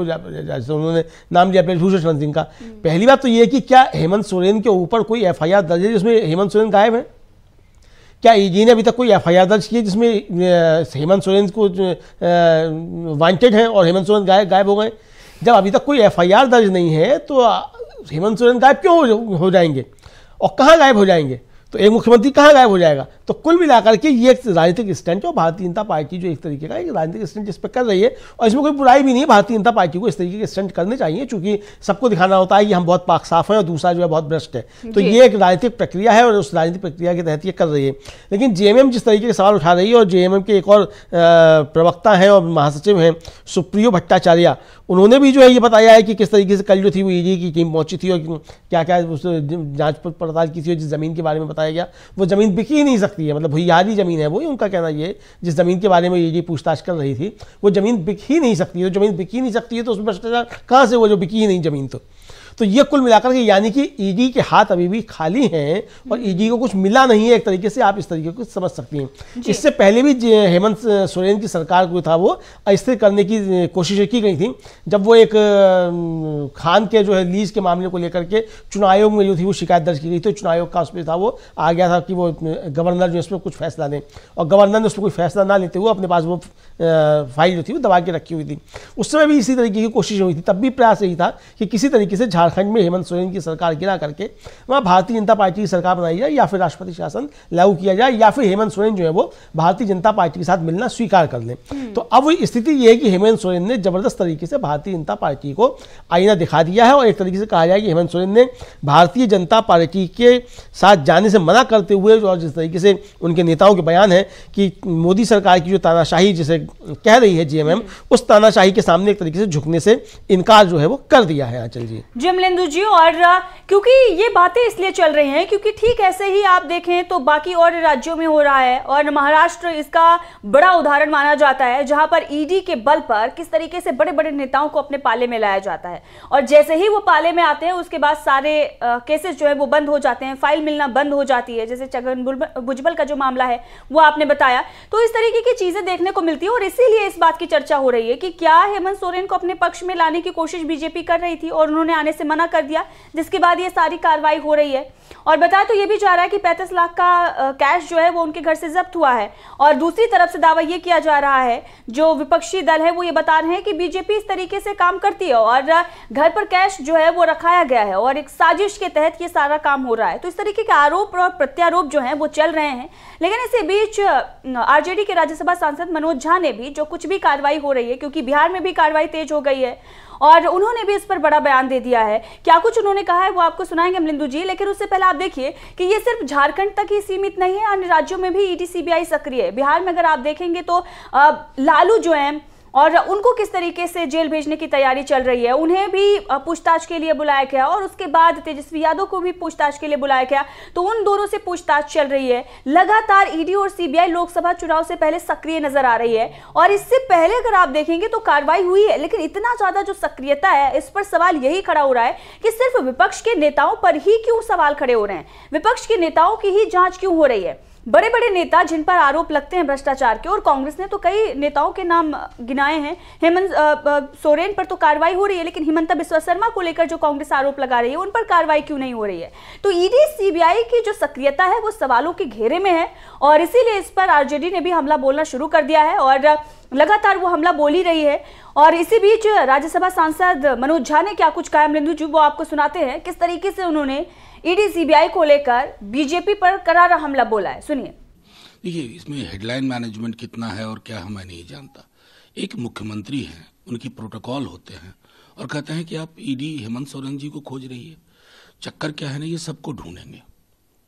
[SPEAKER 2] उन्होंने नाम लिया भूषण सिंह का हम्म। पहली बात तो ये है कि क्या हेमंत सोरेन के ऊपर कोई एफ दर्ज है जिसमें हेमंत सोरेन गायब है क्या ईडी e ने अभी तक कोई एफ दर्ज की है जिसमें हेमंत सोरेन को वांटेड है और हेमंत सोरेन गायब गायब हो गए जब अभी तक कोई एफ दर्ज नहीं है तो हेमंत सोरेन गायब क्यों हो जाएंगे और कहाँ गायब हो जाएंगे तो एक मुख्यमंत्री कहाँ गायब हो जाएगा तो कुल मिलाकर के ये एक राजनीतिक स्टैंड जो भारतीय जनता पार्टी जो एक तरीके का एक राजनीतिक स्टैंड जिस पर कर रही है और इसमें कोई बुराई भी नहीं है भारतीय जनता पार्टी को इस तरीके के स्टैंड करने चाहिए चूंकि सबको दिखाना होता है कि हम बहुत पाक साफ हैं और दूसरा जो है बहुत भ्रष्ट है तो ये एक राजनीतिक प्रक्रिया है और उस राजनीतिक प्रक्रिया के तहत ये कर रही है लेकिन जे जिस तरीके के सवाल उठा रही है और जे के एक और प्रवक्ता हैं और महासचिव हैं सुप्रियो भट्टाचार्य उन्होंने भी जो है ये बताया है कि किस तरीके से कल जो थी वो ईडी e की टीम पहुंची थी और क्या क्या उस जांच पड़ताल की थी और जिस ज़मीन के बारे में बताया गया वो ज़मीन बिकी ही नहीं सकती सकती है मतलब भुयारी ज़मीन है वही उनका कहना ये जिस ज़मीन के बारे में ये पूछताछ कर रही थी वो ज़मीन बिक ही नहीं सकती है ज़मीन बिक ही नहीं सकती है तो उसमें भ्रष्टाचार कहाँ से वो जो बिकी ही नहीं ज़मीन तो तो ये कुल मिलाकर के यानी कि ईडी e के हाथ अभी भी खाली हैं और ईडी e को कुछ मिला नहीं है एक तरीके से आप इस तरीके को समझ सकती हैं इससे पहले भी हेमंत सोरेन की सरकार को था वो अस्थिर करने की कोशिशें की गई थी जब वो एक खान के जो है लीज के मामले को लेकर के चुनाव आयोग में जो थी वो शिकायत दर्ज की गई थी तो चुनाव आयोग का उसमें था वो आ गया था कि वो गवर्नर जो है कुछ फैसला दें और गवर्नर ने उसको कोई फैसला ना लेते हुए अपने पास वो फाइल जो थी वो दबा के रखी हुई थी उस समय भी इसी तरीके की कोशिश हुई थी तब भी प्रयास यही था कि किसी तरीके से झारखंड झारखंड में हेमंत सोरेन की सरकार गिरा करके वहाँ भारतीय जनता पार्टी की सरकार बनाई जाए या फिर राष्ट्रपति शासन लागू किया जाए या फिर हेमंत सोरेन जो है वो भारतीय जनता पार्टी के साथ मिलना स्वीकार कर लें तो अब स्थिति ये है कि हेमंत सोरेन ने जबरदस्त तरीके से भारतीय जनता पार्टी को आईना दिखा दिया है और एक तरीके से कहा जाए कि हेमंत सोरेन ने भारतीय जनता पार्टी के साथ जाने से मना करते हुए और जिस तरीके से उनके नेताओं के बयान है कि मोदी सरकार की जो तानाशाही जिसे कह रही है जीएमएम उस तानाशाही के सामने एक तरीके से झुकने से इनकार जो है वो कर दिया है आंचल जी
[SPEAKER 1] जमलेंदु जी और क्योंकि ये बातें इसलिए चल रही है क्योंकि ठीक ऐसे ही आप देखें तो बाकी और राज्यों में हो रहा है और महाराष्ट्र इसका बड़ा उदाहरण माना जाता है है जहां पर ईडी के बल पर किस तरीके से बड़े बड़े नेताओं को अपने पाले में लाया जाता है और जैसे ही वो पाले में आते हैं उसके बाद सारे केसेस जो है वो बंद हो जाते हैं फाइल मिलना बंद हो जाती है जैसे चगन भुजबल का जो मामला है वो आपने बताया तो इस तरीके की चीजें देखने को मिलती है और इसीलिए इस बात की चर्चा हो रही है कि क्या हेमंत सोरेन को अपने पक्ष में लाने की कोशिश बीजेपी कर रही थी और उन्होंने आने से मना कर दिया जिसके बाद ये सारी कार्रवाई हो रही है और बताया तो ये भी जा रहा है कि पैंतीस लाख का कैश जो है वो उनके घर से जब्त हुआ है और दूसरी तरफ से दावा ये किया जा रहा है जो विपक्षी दल है वो ये बता रहे हैं कि बीजेपी इस तरीके से काम करती है और घर पर कैश जो है वो रखाया गया है और एक साजिश के तहत ये सारा काम हो रहा है तो इस तरीके के आरोप और प्रत्यारोप जो है वो चल रहे हैं लेकिन इसी बीच आरजेडी के राज्यसभा सांसद मनोज झा ने भी जो कुछ भी कार्रवाई हो रही है क्योंकि बिहार में भी कार्रवाई तेज हो गई है और उन्होंने भी इस पर बड़ा बयान दे दिया है क्या कुछ उन्होंने कहा है वो आपको सुनाएंगे अमलिंदू जी लेकिन उससे पहले आप देखिए कि ये सिर्फ झारखंड तक ही सीमित नहीं है अन्य राज्यों में भी ईडी e सीबीआई सक्रिय है बिहार में अगर आप देखेंगे तो लालू जो है और उनको किस तरीके से जेल भेजने की तैयारी चल रही है उन्हें भी पूछताछ के लिए बुलाया गया और उसके बाद तेजस्वी यादव को भी पूछताछ के लिए बुलाया गया तो उन दोनों से पूछताछ चल रही है लगातार ईडी और सीबीआई लोकसभा चुनाव से पहले सक्रिय नजर आ रही है और इससे पहले अगर आप देखेंगे तो कार्रवाई हुई है लेकिन इतना ज्यादा जो सक्रियता है इस पर सवाल यही खड़ा हो रहा है कि सिर्फ विपक्ष के नेताओं पर ही क्यों सवाल खड़े हो रहे हैं विपक्ष के नेताओं की ही जांच क्यों हो रही है बड़े बड़े नेता जिन पर आरोप लगते हैं भ्रष्टाचार के और कांग्रेस ने तो कई नेताओं के नाम गिनाए हैं हेमंत सोरेन पर तो कार्रवाई हो रही है लेकिन हिमंता बिस्व शर्मा को लेकर जो कांग्रेस आरोप लगा रही है उन पर कार्रवाई क्यों नहीं हो रही है तो ईडी सीबीआई की जो सक्रियता है वो सवालों के घेरे में है और इसीलिए इस पर आरजेडी ने भी हमला बोलना शुरू कर दिया है और लगातार वो हमला बोल ही रही है और इसी बीच राज्यसभा सांसद मनोज झा ने क्या कुछ कायम मृदु जी वो आपको सुनाते हैं किस तरीके से उन्होंने ईडी सीबीआई को लेकर बीजेपी पर करारा हमला बोला है सुनिए
[SPEAKER 3] देखिए इसमें हेडलाइन मैनेजमेंट कितना है और क्या है मैं नहीं जानता एक मुख्यमंत्री हैं उनकी प्रोटोकॉल होते हैं और कहते हैं कि आप ईडी हेमंत सोरेन जी को खोज रही है चक्कर क्या है ना ये सबको ढूंढेंगे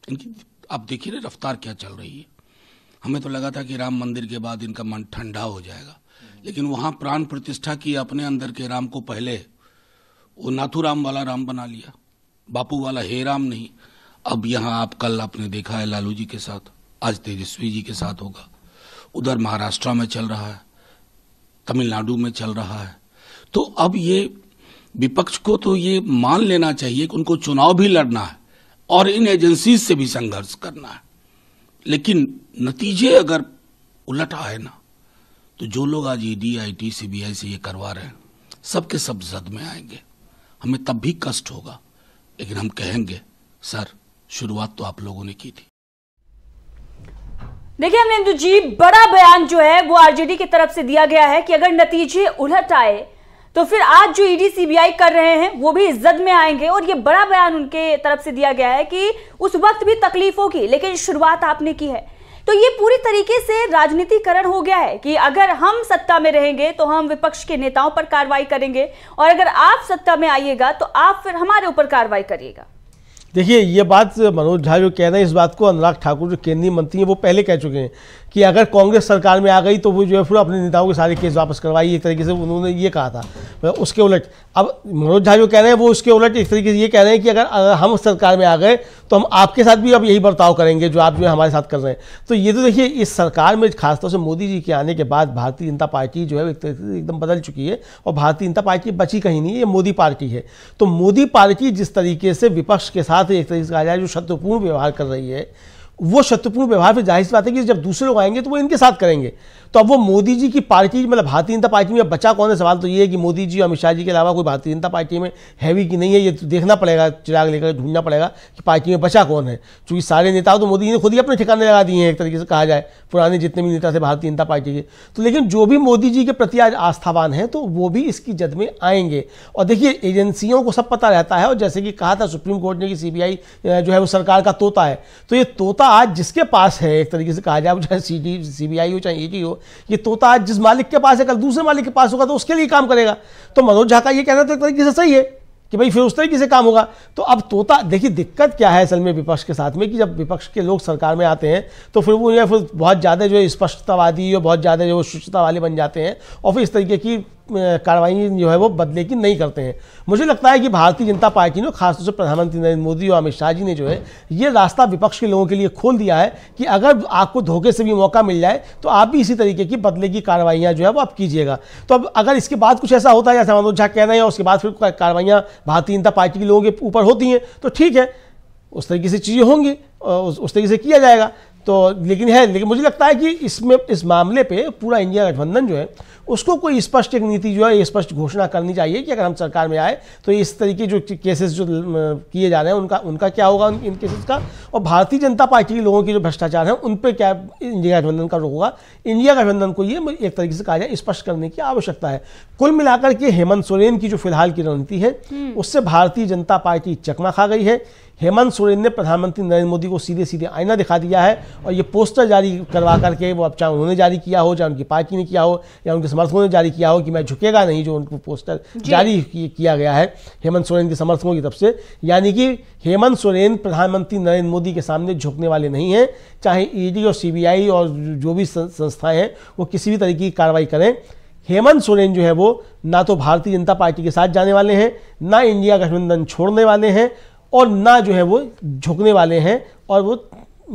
[SPEAKER 3] इनकी आप देखिए ना रफ्तार क्या चल रही है हमें तो लगा था कि राम मंदिर के बाद इनका मन ठंडा हो जाएगा लेकिन वहां प्राण प्रतिष्ठा की अपने अंदर के राम को पहले वो नाथू राम वाला राम बना लिया बापू वाला हे राम नहीं अब यहाँ आप कल आपने देखा है लालू जी के साथ आज तेजस्वी जी के साथ होगा उधर महाराष्ट्र में चल रहा है तमिलनाडु में चल रहा है तो अब ये विपक्ष को तो ये मान लेना चाहिए कि उनको चुनाव भी लड़ना है और इन एजेंसी से भी संघर्ष करना है लेकिन नतीजे अगर उलट आए ना तो जो लोग आज ED I T C B I से ये करवा रहे हैं सबके सब जद में आएंगे हमें तब भी कष्ट होगा लेकिन हम कहेंगे सर शुरुआत तो आप लोगों ने की थी
[SPEAKER 1] देखिए अमरिंदु जी बड़ा बयान जो है वो आरजेडी की तरफ से दिया गया है कि अगर नतीजे उलट आए तो फिर आज जो ईडी सीबीआई कर रहे हैं वो भी इज्जत में आएंगे और ये बड़ा बयान उनके तरफ से दिया गया है कि उस वक्त भी तकलीफ होगी लेकिन शुरुआत आपने की है तो ये पूरी तरीके से राजनीतिकरण हो गया है कि अगर हम सत्ता में रहेंगे तो हम विपक्ष के नेताओं पर कार्रवाई करेंगे और अगर आप सत्ता में आइएगा तो आप फिर हमारे ऊपर कार्रवाई करिएगा
[SPEAKER 2] देखिए ये बात मनोज झा जो कह रहे हैं इस बात को अनुराग ठाकुर जो केंद्रीय मंत्री हैं वो पहले कह चुके हैं कि अगर कांग्रेस सरकार में आ गई तो वो जो है फिर अपने नेताओं के सारे केस वापस करवाई एक तरीके से उन्होंने ये कहा था तो उसके उलट अब मनोज झा जो कह रहे हैं वो उसके उलट एक तरीके से ये कह रहे हैं कि अगर हम सरकार में आ गए तो हम आपके साथ भी अब यही बर्ताव करेंगे जो आप जो हमारे साथ कर रहे हैं तो ये तो देखिए इस सरकार में खासतौर से मोदी जी के आने के बाद भारतीय जनता पार्टी जो है एक तरीके से एकदम बदल चुकी है और भारतीय जनता पार्टी बची कहीं नहीं है ये मोदी पार्टी है तो मोदी पार्टी जिस तरीके से विपक्ष के साथ एक तरीके से आ जाए जो शत्रुपूर्ण व्यवहार कर रही है वो शत्रुपूर्ण व्यवहार फिर जाहिर बात है कि जब दूसरे लोग आएंगे तो वो इनके साथ करेंगे तो अब वो मोदी जी की पार्टी मतलब भारतीय जनता पार्टी में बचा कौन है सवाल तो ये है कि मोदी जी और अमित शाह जी के अलावा कोई भारतीय जनता पार्टी में हैवी की नहीं है ये तो देखना पड़ेगा चिराग लेकर ढूंढना पड़ेगा कि पार्टी में बचा कौन है चूंकि सारे नेताओं तो मोदी जी ने खुद ही अपने ठिकाने लगा दिए हैं एक तरीके से कहा जाए पुराने जितने भी नेता थे भारतीय जनता पार्टी के तो लेकिन जो भी मोदी जी के प्रति आज आस्थावान हैं तो वो भी इसकी जद में आएंगे और देखिए एजेंसियों को सब पता रहता है और जैसे कि कहा था सुप्रीम कोर्ट ने कि सीबीआई जो है वो सरकार का तोता है तो ये तोता तोता आज जिसके पास है एक तरीके से कहा जाए चाहे सी डी सी बी आई हो चाहे ई हो ये तोता आज जिस मालिक के पास है कल दूसरे मालिक के पास होगा तो उसके लिए काम करेगा तो मनोज झा का ये कहना तो एक तरीके से सही है कि भाई फिर उस तरीके से काम होगा तो अब तोता देखिए दिक्कत क्या है असल में विपक्ष के साथ में कि जब विपक्ष के लोग सरकार में आते हैं तो फिर वो फिर बहुत ज़्यादा जो है स्पष्टतावादी और बहुत ज़्यादा जो है वाले बन जाते हैं और फिर इस तरीके की कार्रवाई जो है वो बदले की नहीं करते हैं मुझे लगता है कि भारतीय जनता पार्टी ने खासतौर से प्रधानमंत्री नरेंद्र मोदी और अमित शाह जी ने जो है ये रास्ता विपक्ष के लोगों के लिए खोल दिया है कि अगर आपको धोखे से भी मौका मिल जाए तो आप भी इसी तरीके की बदले की कार्रवाइयाँ जो है वो आप कीजिएगा तो अब अगर इसके बाद कुछ ऐसा होता है जैसे मनोज झा कह रहे हैं उसके बाद फिर कार्रवाइयाँ भारतीय जनता पार्टी के लोगों के ऊपर होती हैं तो ठीक है उस तरीके से चीज़ें होंगी उस तरीके से किया जाएगा तो लेकिन है लेकिन मुझे लगता है कि इसमें इस मामले पे पूरा इंडिया गठबंधन जो है उसको कोई स्पष्ट एक नीति जो है स्पष्ट घोषणा करनी चाहिए कि अगर हम सरकार में आए तो इस तरीके जो केसेस जो किए जा रहे हैं उनका उनका क्या होगा उन, इन केसेस का और भारतीय जनता पार्टी के लोगों के जो भ्रष्टाचार हैं उन पर क्या इंडिया गठबंधन का रोक होगा इंडिया गठबंधन को ये एक तरीके से कहा जाए स्पष्ट करने की आवश्यकता है कुल मिलाकर के हेमंत सोरेन की जो फिलहाल की रणनीति है हम्म। उससे भारतीय जनता पार्टी चकमा खा गई है हेमंत सोरेन ने प्रधानमंत्री नरेंद्र मोदी को सीधे सीधे आईना दिखा दिया है और ये पोस्टर जारी करवा करके वो अब चाहे उन्होंने जारी किया हो चाहे उनकी पार्टी ने किया हो या उनके समर्थकों ने जारी किया हो कि मैं झुकेगा नहीं जो उनको पोस्टर जारी किया गया है हेमंत सोरेन के समर्थकों की तरफ से यानी कि हेमंत सोरेन प्रधानमंत्री नरेंद्र मोदी के सामने झुकने वाले नहीं हैं चाहे ईडी और सी और जो भी संस्थाएँ हैं वो किसी भी तरीके की कार्रवाई करें हेमंत सोरेन जो है वो ना तो भारतीय जनता पार्टी के साथ जाने वाले हैं ना इंडिया गठबंधन छोड़ने वाले हैं और ना जो है वो झुकने वाले हैं और वो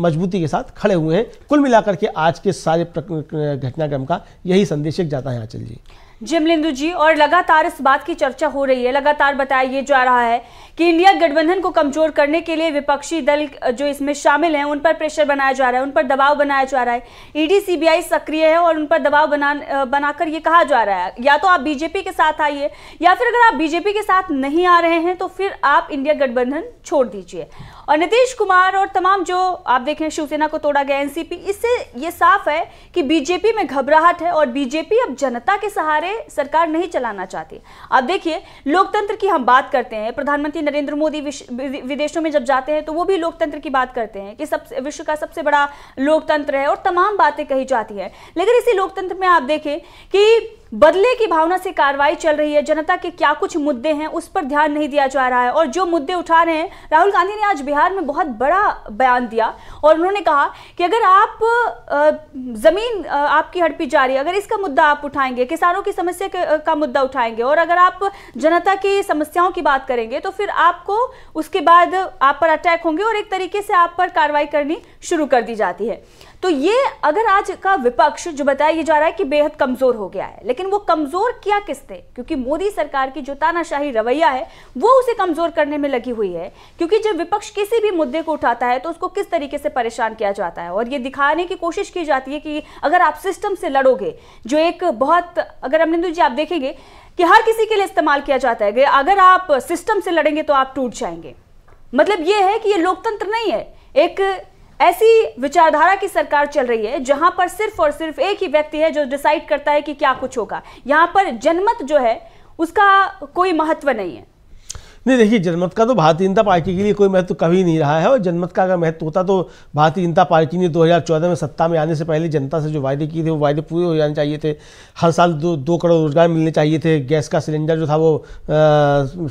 [SPEAKER 2] मजबूती के साथ खड़े हुए हैं कुल मिलाकर के आज के सारे घटनाक्रम का यही संदेश एक जाता है आंचल जी
[SPEAKER 1] जिमलिंदू जी और लगातार इस बात की चर्चा हो रही है लगातार बताया ये जा रहा है कि इंडिया गठबंधन को कमजोर करने के लिए विपक्षी दल जो इसमें शामिल हैं उन पर प्रेशर बनाया जा रहा है उन पर दबाव बनाया जा रहा है ईडी सीबीआई सक्रिय है और उन पर दबाव बना बनाकर ये कहा जा रहा है या तो आप बीजेपी के साथ आइए या फिर अगर आप बीजेपी के साथ नहीं आ रहे हैं तो फिर आप इंडिया गठबंधन छोड़ दीजिए और नीतीश कुमार और तमाम जो आप देख रहे हैं शिवसेना को तोड़ा गया एनसीपी इससे ये साफ है कि बीजेपी में घबराहट है और बीजेपी अब जनता के सहारे सरकार नहीं चलाना चाहती अब देखिए लोकतंत्र की हम बात करते हैं प्रधानमंत्री नरेंद्र मोदी विदेशों में जब जाते हैं तो वो भी लोकतंत्र की बात करते हैं कि सब विश्व का सबसे बड़ा लोकतंत्र है और तमाम बातें कही जाती है लेकिन इसी लोकतंत्र में आप देखें कि बदले की भावना से कार्रवाई चल रही है जनता के क्या कुछ मुद्दे हैं उस पर ध्यान नहीं दिया जा रहा है और जो मुद्दे उठा रहे हैं राहुल गांधी ने आज बिहार में बहुत बड़ा बयान दिया और उन्होंने कहा कि अगर आप ज़मीन आपकी हड़पी जा रही है अगर इसका मुद्दा आप उठाएंगे किसानों की समस्या का मुद्दा उठाएंगे और अगर आप जनता की समस्याओं की बात करेंगे तो फिर आपको उसके बाद आप पर अटैक होंगे और एक तरीके से आप पर कार्रवाई करनी शुरू कर दी जाती है तो ये अगर आज का विपक्ष जो बताया जा रहा है कि बेहद कमजोर हो गया है लेकिन वो कमजोर किया किसने क्योंकि मोदी सरकार की जो तानाशाही रवैया है वो उसे कमजोर करने में लगी हुई है क्योंकि जब विपक्ष किसी भी मुद्दे को उठाता है तो उसको किस तरीके से परेशान किया जाता है और ये दिखाने की कोशिश की जाती है कि अगर आप सिस्टम से लड़ोगे जो एक बहुत अगर अमरिंदु जी आप देखेंगे कि हर किसी के लिए इस्तेमाल किया जाता है अगर आप सिस्टम से लड़ेंगे तो आप टूट जाएंगे मतलब ये है कि ये लोकतंत्र नहीं है एक ऐसी विचारधारा की सरकार चल रही है जहां पर सिर्फ और सिर्फ एक ही व्यक्ति है जो डिसाइड करता है कि क्या कुछ होगा यहाँ पर जनमत जो है उसका कोई महत्व नहीं है
[SPEAKER 2] नहीं देखिए जनमत का तो भारतीय जनता पार्टी के लिए कोई महत्व कभी नहीं रहा है और जनमत का अगर महत्व होता तो भारतीय जनता पार्टी ने 2014 में सत्ता में आने से पहले जनता से जो वायदे किए थे वो वायदे पूरे हो जाने चाहिए थे हर साल दो दो करोड़ रोजगार मिलने चाहिए थे गैस का सिलेंडर जो था वो आ,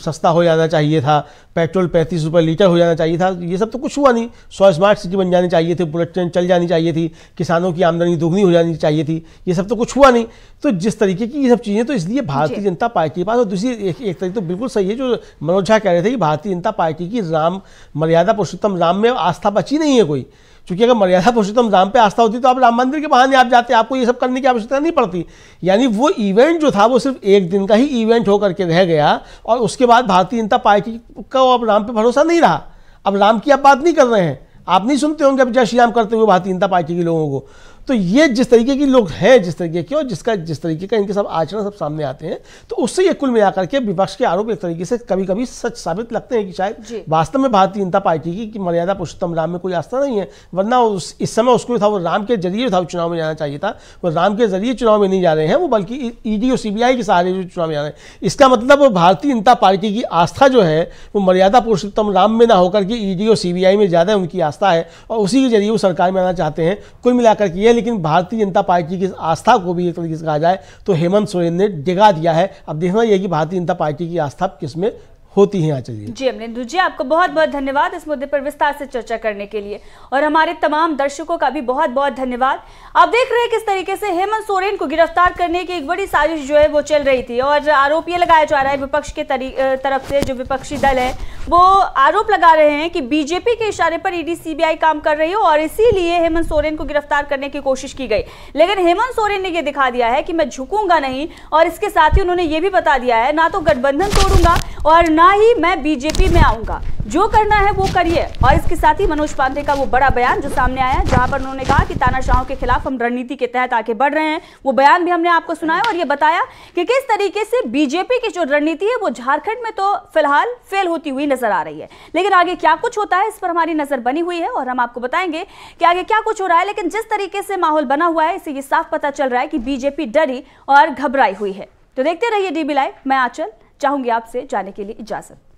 [SPEAKER 2] सस्ता हो जाना चाहिए था पेट्रोल पैंतीस रुपये लीटर हो जाना चाहिए था ये सब तो कुछ हुआ नहीं सौ स्मार्ट सिटी बन जानी चाहिए थे बुलेट ट्रेन चल जानी चाहिए थी किसानों की आमदनी दोगुनी हो जानी चाहिए थी ये सब तो कुछ हुआ नहीं तो जिस तरीके की ये सब चीज़ें तो इसलिए भारतीय जनता पार्टी के पास और दूसरी एक तरीके तो बिल्कुल सही है जो मनोज अच्छा कह रहे थे कि भारतीय जनता पार्टी की राम मर्यादा पुरुषोत्तम राम में आस्था बची नहीं है कोई क्योंकि अगर मर्यादा पुरुषोत्तम राम पे आस्था होती तो आप राम मंदिर के बहाने आप जाते आपको ये सब करने की आवश्यकता नहीं पड़ती यानी वो इवेंट जो था वो सिर्फ एक दिन का ही इवेंट होकर के रह गया और उसके बाद भारतीय जनता पार्टी का अब राम पे भरोसा नहीं रहा अब राम की आप बात नहीं कर रहे हैं आप नहीं सुनते होंगे अब जय श्री राम करते हुए भारतीय जनता पार्टी के लोगों को तो ये जिस तरीके की लोग हैं जिस तरीके के और जिसका जिस तरीके का इनके सब आचरण सब सामने आते हैं तो उससे ये कुल मिलाकर के विपक्ष के आरोप एक तरीके से कभी कभी सच साबित लगते हैं कि शायद वास्तव में भारतीय जनता पार्टी की कि मर्यादा पुरुषोत्तम राम में कोई आस्था नहीं है वरना उस इस समय उसको था वो राम के जरिए था चुनाव में जाना चाहिए था वो राम के जरिए चुनाव में नहीं जा रहे हैं वो बल्कि ईडी और सीबीआई के सहारे चुनाव में जा रहे हैं इसका मतलब भारतीय जनता पार्टी की आस्था जो है वो मर्यादा पुरुषोत्तम राम में ना होकर के ईडी और सीबीआई में ज़्यादा उनकी आस्था है और उसी के जरिए वो सरकार में आना चाहते हैं कुल मिलाकर के ये लेकिन भारतीय जनता पार्टी की आस्था को भी एक तरीके से कहा जाए तो हेमंत सोरेन ने जगा दिया है अब देखना यह कि भारतीय जनता पार्टी की आस्था किस में होती है आचार्य जी
[SPEAKER 1] जी अमरिंदू जी आपको बहुत बहुत धन्यवाद इस मुद्दे पर विस्तार से चर्चा करने के लिए और हमारे तमाम दर्शकों का भी बहुत बहुत धन्यवाद आप देख रहे हैं किस तरीके से हेमंत सोरेन को गिरफ्तार करने की एक बड़ी साजिश जो है वो चल रही थी और आरोप ये लगाया जा रहा है विपक्ष के तरफ से जो विपक्षी दल है वो आरोप लगा रहे हैं कि बीजेपी के इशारे पर ईडी सीबीआई काम कर रही हो और इसीलिए हेमंत सोरेन को गिरफ्तार करने की कोशिश की गई लेकिन हेमंत सोरेन ने यह दिखा दिया है कि मैं झुकूंगा नहीं और इसके साथ ही उन्होंने ये भी बता दिया है ना तो गठबंधन तोड़ूंगा और ना ना ही मैं बीजेपी में आऊंगा जो करना है वो करिए और इसके साथ ही मनोज पांडे का वो बड़ा बयान जो सामने आया जहां पर उन्होंने कहा कि तानाशाहों के खिलाफ हम रणनीति के तहत आगे बढ़ रहे हैं वो बयान भी हमने आपको सुनाया और ये बताया कि किस तरीके से बीजेपी की जो रणनीति है वो झारखंड में तो फिलहाल फेल होती हुई नजर आ रही है लेकिन आगे क्या कुछ होता है इस पर हमारी नजर बनी हुई है और हम आपको बताएंगे कि आगे क्या कुछ हो रहा है लेकिन जिस तरीके से माहौल बना हुआ है इसे ये साफ पता चल रहा है कि बीजेपी डरी और घबराई हुई है तो देखते रहिए डीबी लाइव मैं आचल चाहूंगी आपसे जाने के लिए इजाजत